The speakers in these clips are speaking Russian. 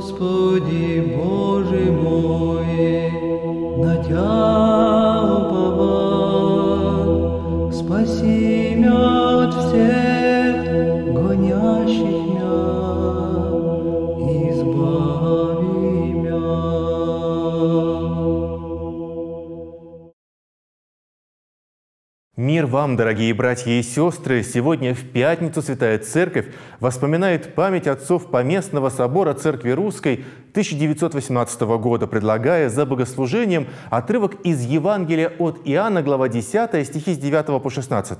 Господи, Боже мой, на Тебя. Мир вам, дорогие братья и сестры! Сегодня в пятницу Святая Церковь воспоминает память отцов Поместного собора Церкви Русской 1918 года, предлагая за богослужением отрывок из Евангелия от Иоанна, глава 10, стихи с 9 по 16,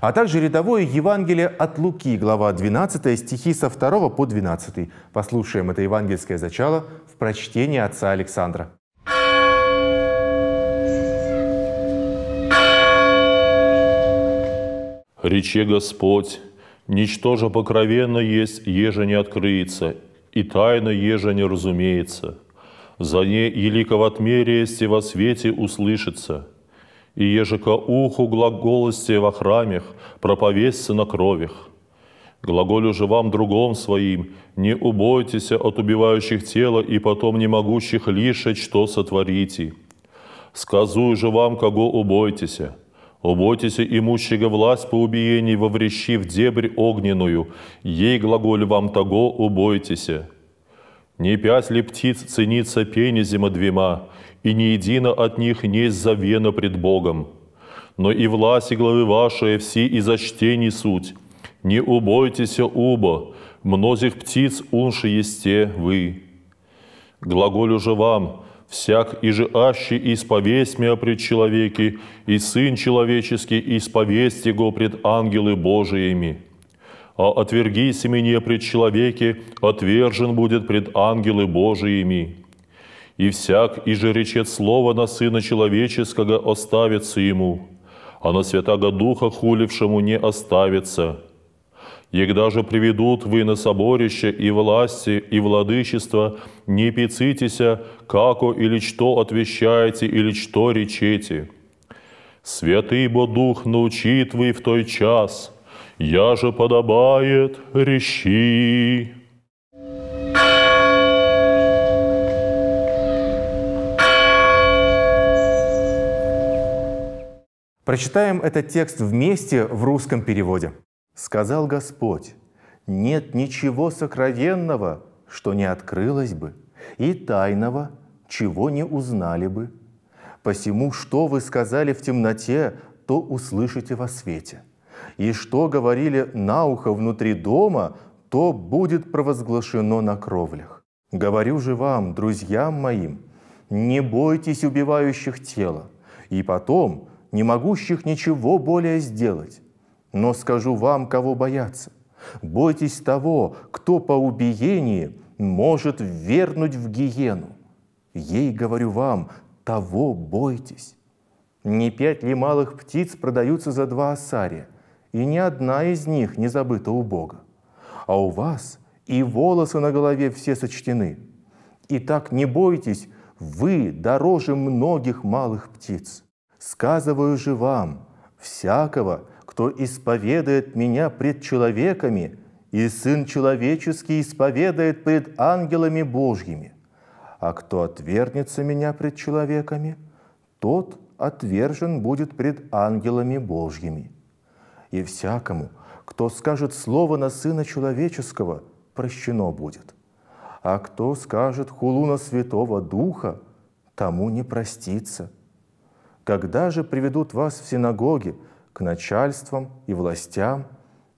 а также рядовое Евангелие от Луки, глава 12, стихи со 2 по 12. Послушаем это евангельское зачало в прочтении отца Александра. рече Господь, ничтоже покровенно есть, еже не открыется, и тайна еже не разумеется. За ней елико в отмере есть и во свете услышится. И ежека уху глаголости во храмях, проповестся на кровях. Глаголю же вам другом своим, не убойтесь от убивающих тела и потом не могущих лишить, что сотворите. Сказую же вам, кого убойтесь, Уботите имущего власть по убиении, воврещи в дебрь огненную, ей глаголь вам того убойтесь. Не пять ли птиц ценится пенезима двема, и ни едино от них не завена пред Богом? Но и власть и главы ваши все и зачтени суть. Не убойтесь убо, многих птиц унши есте вы. Глаголь уже вам, Всяк и же аще исповесть мя пред человеки, и Сын Человеческий исповесть Его пред ангелы Божиими. А отверги мне пред человеки, отвержен будет пред ангелы Божиими. И всяк и же речет слово на Сына Человеческого оставится ему, а на Святаго Духа хулившему не оставится – Егда же приведут вы на соборище и власти, и владычество, не пицитеся, како или что отвещаете, или что речете. Святый бо Дух научит вы в той час, я же подобает реши. Прочитаем этот текст вместе в русском переводе сказал Господь, нет ничего сокровенного, что не открылось бы, и тайного, чего не узнали бы. Посему, что вы сказали в темноте, то услышите во свете. И что говорили на ухо внутри дома, то будет провозглашено на кровлях. Говорю же вам, друзьям моим, не бойтесь убивающих тела, и потом, не могущих ничего более сделать, но скажу вам, кого бояться. Бойтесь того, кто по убиении может вернуть в гиену. Ей, говорю вам, того бойтесь. Не пять ли малых птиц продаются за два осария, и ни одна из них не забыта у Бога. А у вас и волосы на голове все сочтены. Итак, не бойтесь, вы дороже многих малых птиц. Сказываю же вам, всякого – кто исповедает меня пред человеками, и Сын Человеческий исповедает пред ангелами Божьими. А кто отвернется меня пред человеками, тот отвержен будет пред ангелами Божьими. И всякому, кто скажет слово на Сына Человеческого, прощено будет. А кто скажет хулу на Святого Духа, тому не простится. Когда же приведут вас в синагоги, к начальствам и властям.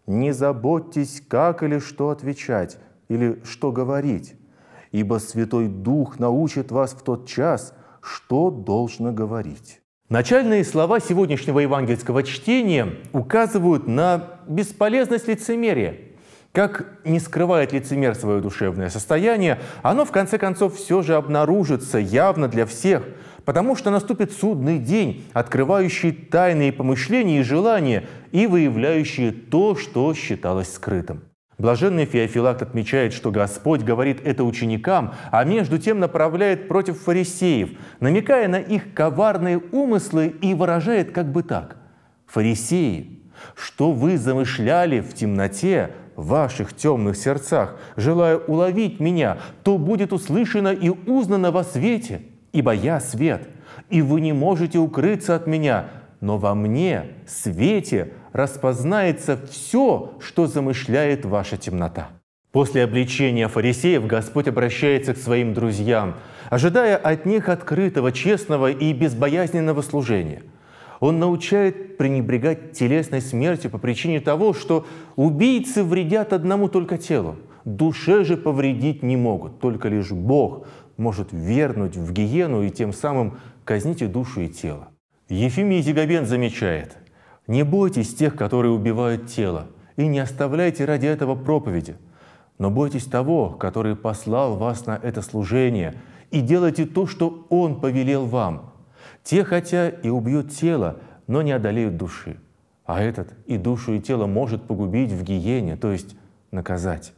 Не заботьтесь, как или что отвечать, или что говорить, ибо Святой Дух научит вас в тот час, что должно говорить. Начальные слова сегодняшнего евангельского чтения указывают на бесполезность лицемерия – как не скрывает лицемер свое душевное состояние, оно в конце концов все же обнаружится явно для всех, потому что наступит судный день, открывающий тайные помышления и желания и выявляющий то, что считалось скрытым. Блаженный Феофилакт отмечает, что Господь говорит это ученикам, а между тем направляет против фарисеев, намекая на их коварные умыслы и выражает как бы так. «Фарисеи, что вы замышляли в темноте, в ваших темных сердцах, желая уловить меня, то будет услышано и узнано во свете, ибо я свет, и вы не можете укрыться от меня, но во мне, свете, распознается все, что замышляет ваша темнота». После обличения фарисеев Господь обращается к своим друзьям, ожидая от них открытого, честного и безбоязненного служения – он научает пренебрегать телесной смертью по причине того, что убийцы вредят одному только телу. Душе же повредить не могут, только лишь Бог может вернуть в гиену и тем самым казнить и душу, и тело. Ефимий Зигабен замечает, «Не бойтесь тех, которые убивают тело, и не оставляйте ради этого проповеди, но бойтесь того, который послал вас на это служение, и делайте то, что Он повелел вам – те хотя и убьют тело, но не одолеют души. А этот и душу, и тело может погубить в гиене, то есть наказать.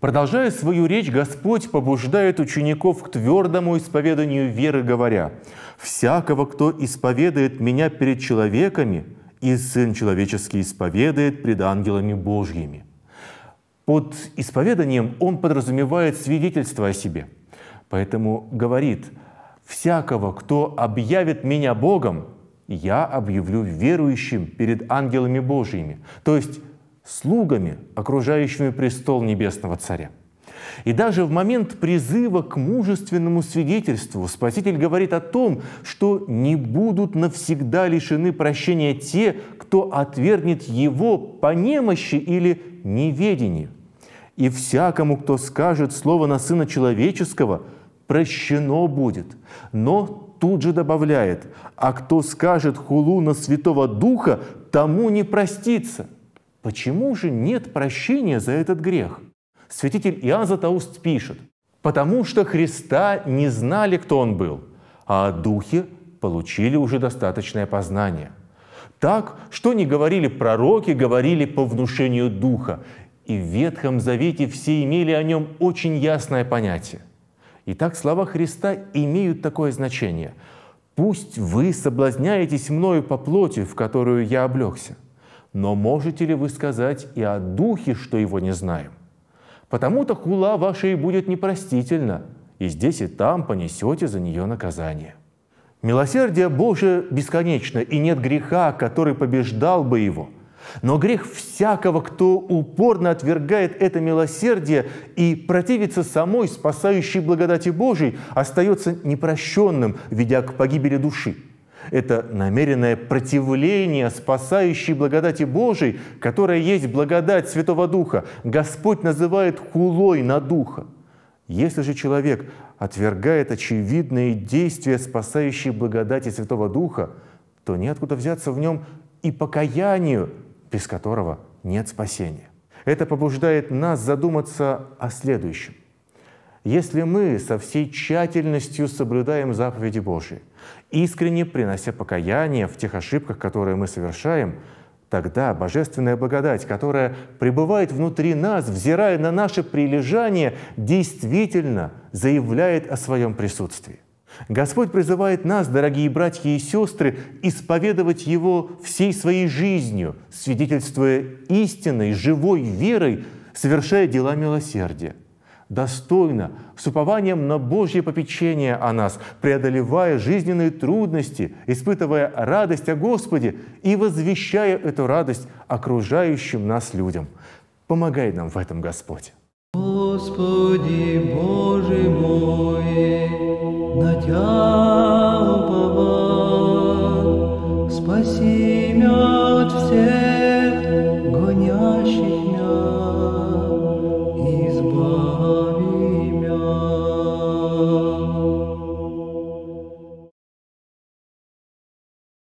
Продолжая свою речь, Господь побуждает учеников к твердому исповеданию веры, говоря, «Всякого, кто исповедает меня перед человеками, и Сын Человеческий исповедает пред ангелами Божьими». Под исповеданием он подразумевает свидетельство о себе. Поэтому говорит – Всякого, кто объявит меня Богом, я объявлю верующим перед ангелами Божьими, то есть слугами, окружающими престол Небесного Царя. И даже в момент призыва к мужественному свидетельству Спаситель говорит о том, что не будут навсегда лишены прощения те, кто отвергнет его по немощи или неведению. И всякому, кто скажет слово на Сына Человеческого – прощено будет. Но тут же добавляет, а кто скажет хулу на Святого Духа, тому не простится. Почему же нет прощения за этот грех? Святитель Иоанн Златоуст пишет, потому что Христа не знали, кто он был, а о Духе получили уже достаточное познание. Так, что не говорили пророки, говорили по внушению Духа. И в Ветхом Завете все имели о нем очень ясное понятие – Итак, слова Христа имеют такое значение. «Пусть вы соблазняетесь мною по плоти, в которую я облегся, но можете ли вы сказать и о духе, что его не знаем? Потому-то хула ваша и будет непростительна, и здесь и там понесете за нее наказание». Милосердие Божие бесконечно, и нет греха, который побеждал бы его – но грех всякого, кто упорно отвергает это милосердие и противится самой спасающей благодати Божией, остается непрощенным, ведя к погибели души. Это намеренное противление спасающей благодати Божией, которая есть благодать Святого Духа. Господь называет хулой на Духа. Если же человек отвергает очевидные действия спасающей благодати Святого Духа, то неоткуда взяться в нем и покаянию, без которого нет спасения. Это побуждает нас задуматься о следующем. Если мы со всей тщательностью соблюдаем заповеди Божьи, искренне принося покаяние в тех ошибках, которые мы совершаем, тогда божественная благодать, которая пребывает внутри нас, взирая на наше прилежание, действительно заявляет о своем присутствии – Господь призывает нас, дорогие братья и сестры, исповедовать Его всей своей жизнью, свидетельствуя истинной, живой верой, совершая дела милосердия. Достойно, с упованием на Божье попечение о нас, преодолевая жизненные трудности, испытывая радость о Господе и возвещая эту радость окружающим нас людям. Помогай нам в этом, Господь. Господи Боже мой, надежд.